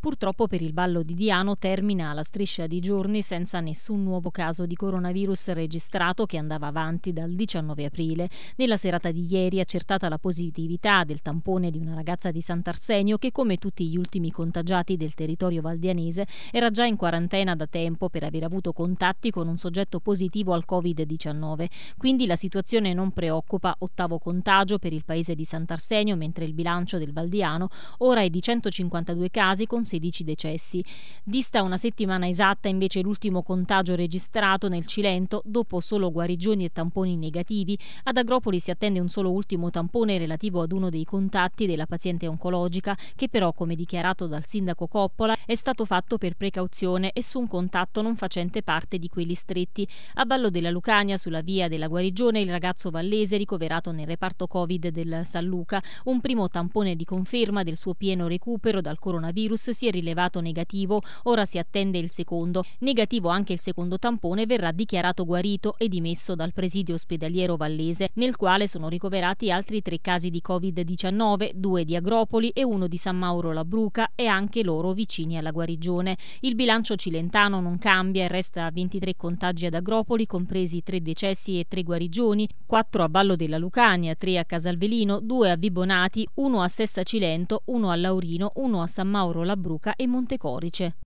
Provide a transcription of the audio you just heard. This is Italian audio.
Purtroppo per il ballo di Diano termina la striscia di giorni senza nessun nuovo caso di coronavirus registrato che andava avanti dal 19 aprile. Nella serata di ieri è accertata la positività del tampone di una ragazza di Sant'Arsenio che come tutti gli ultimi contagiati del territorio valdianese era già in quarantena da tempo per aver avuto contatti con un soggetto positivo al Covid-19. Quindi la situazione non preoccupa, ottavo contagio per il paese di Sant'Arsenio mentre il bilancio del Valdiano ora è di 152 casi con 16 decessi. Dista una settimana esatta invece l'ultimo contagio registrato nel Cilento dopo solo guarigioni e tamponi negativi. Ad Agropoli si attende un solo ultimo tampone relativo ad uno dei contatti della paziente oncologica che però, come dichiarato dal sindaco Coppola, è stato fatto per precauzione e su un contatto non facente parte di quelli stretti. A Ballo della Lucania, sulla via della guarigione, il ragazzo vallese ricoverato nel reparto Covid del San Luca, un primo tampone di conferma del suo pieno recupero dal coronavirus si è rilevato negativo, ora si attende il secondo. Negativo anche il secondo tampone verrà dichiarato guarito e dimesso dal presidio ospedaliero vallese, nel quale sono ricoverati altri tre casi di Covid-19, due di Agropoli e uno di San Mauro la Bruca e anche loro vicini alla guarigione. Il bilancio cilentano non cambia e resta 23 contagi ad Agropoli, compresi tre decessi e tre guarigioni, quattro a Vallo della Lucania, tre a Casalvelino, due a Vibonati, uno a Sessa Cilento, uno a Laurino, uno a San Mauro la Bruca Bruca e Montecorice.